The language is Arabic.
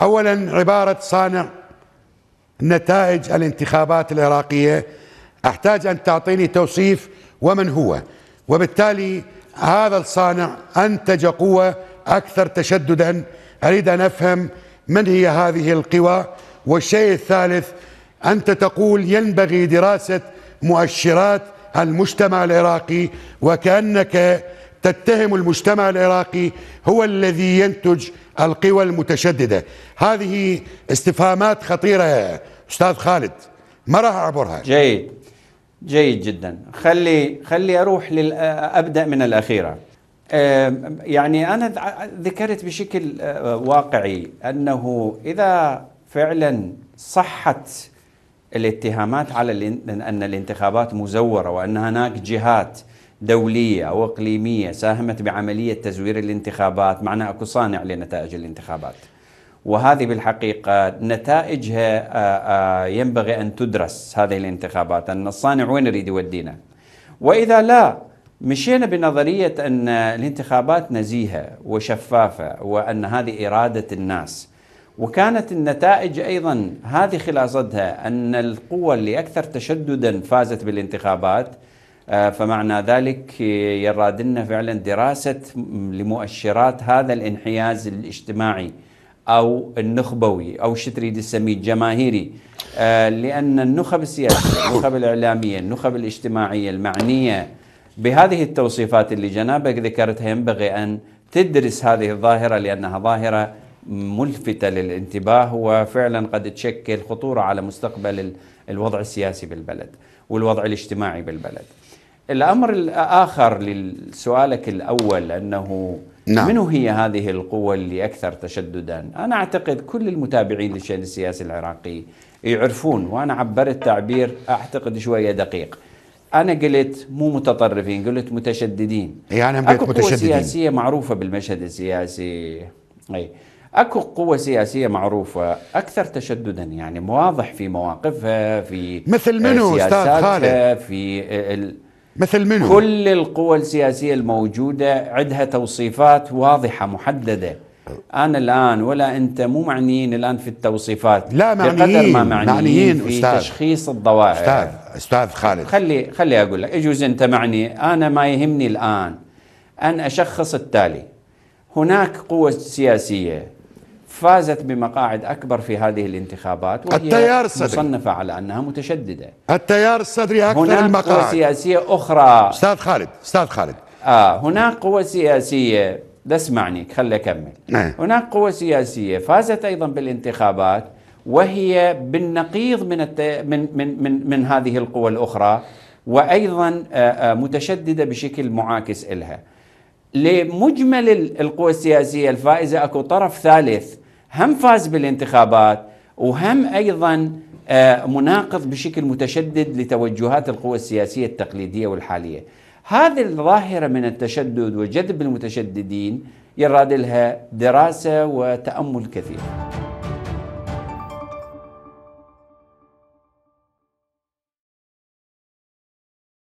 أولا عبارة صانع نتائج الانتخابات العراقية أحتاج أن تعطيني توصيف ومن هو وبالتالي هذا الصانع أنتج قوة أكثر تشددا أريد أن أفهم من هي هذه القوى والشيء الثالث أنت تقول ينبغي دراسة مؤشرات المجتمع العراقي وكأنك تتهم المجتمع العراقي هو الذي ينتج القوى المتشددة هذه استفهامات خطيرة أستاذ خالد ما راح أعبرها جيد جيد جدا خلي خلي أروح أبدأ من الأخيرة يعني أنا ذكرت بشكل أه، واقعي أنه إذا فعلا صحت الاتهامات على أن الانتخابات مزورة وأن هناك جهات دولية أو إقليمية ساهمت بعملية تزوير الانتخابات معناها أكو صانع لنتائج الانتخابات وهذه بالحقيقة نتائجها آه، آه، ينبغي أن تدرس هذه الانتخابات أن الصانع وين يريد يودينا وإذا لا مشينا بنظرية أن الانتخابات نزيهة وشفافة وأن هذه إرادة الناس وكانت النتائج أيضا هذه خلاصتها أن القوى اللي أكثر تشددا فازت بالانتخابات آه، فمعنى ذلك يراد لنا فعلا دراسة لمؤشرات هذا الانحياز الاجتماعي أو النخبوي أو شو تريد تسميه الجماهيري آه، لأن النخب السياسية النخب الإعلامية النخب الاجتماعية المعنية بهذه التوصيفات اللي جنابك ذكرتها ينبغي أن تدرس هذه الظاهرة لأنها ظاهرة ملفتة للانتباه وفعلا قد تشكل خطورة على مستقبل الوضع السياسي بالبلد والوضع الاجتماعي بالبلد الأمر الآخر لسؤالك الأول أنه نعم. من هي هذه القوة اللي أكثر تشددا أنا أعتقد كل المتابعين للشأن السياسي العراقي يعرفون وأنا عبرت تعبير أعتقد شوية دقيق انا قلت مو متطرفين قلت متشددين يعني هم اكو متشددين. قوة سياسيه معروفه بالمشهد السياسي اي اكو قوة سياسية معروفة أكثر تشددا يعني واضح في مواقفها في مثل منو آه، أستاذ خالد في ال مثل منو؟ كل القوى السياسية الموجودة عندها توصيفات واضحة محددة أنا الآن ولا أنت مو معنيين الآن في التوصيفات لا معنيين بقدر ما معنيين, معنيين في أستاذ تشخيص الضوابط أستاذ أستاذ خالد خلي خلي أقول لك يجوز أنت معني أنا ما يهمني الآن أن أشخص التالي هناك قوة سياسية فازت بمقاعد أكبر في هذه الانتخابات وهي التيار الصدري مصنفة على أنها متشددة التيار الصدري أكثر هناك المقاعد هناك قوى سياسية أخرى أستاذ خالد أستاذ خالد آه هناك قوى سياسية اسمعني خلي أكمل نعم. هناك قوى سياسية فازت أيضا بالانتخابات وهي بالنقيض من الت... من من من, من هذه القوى الأخرى وأيضا آه، آه، متشددة بشكل معاكس إلها لمجمل القوى السياسية الفائزة أكو طرف ثالث هم فاز بالانتخابات وهم ايضا آه، مناقض بشكل متشدد لتوجهات القوى السياسيه التقليديه والحاليه. هذه الظاهره من التشدد وجذب المتشددين يراد لها دراسه وتامل كثير.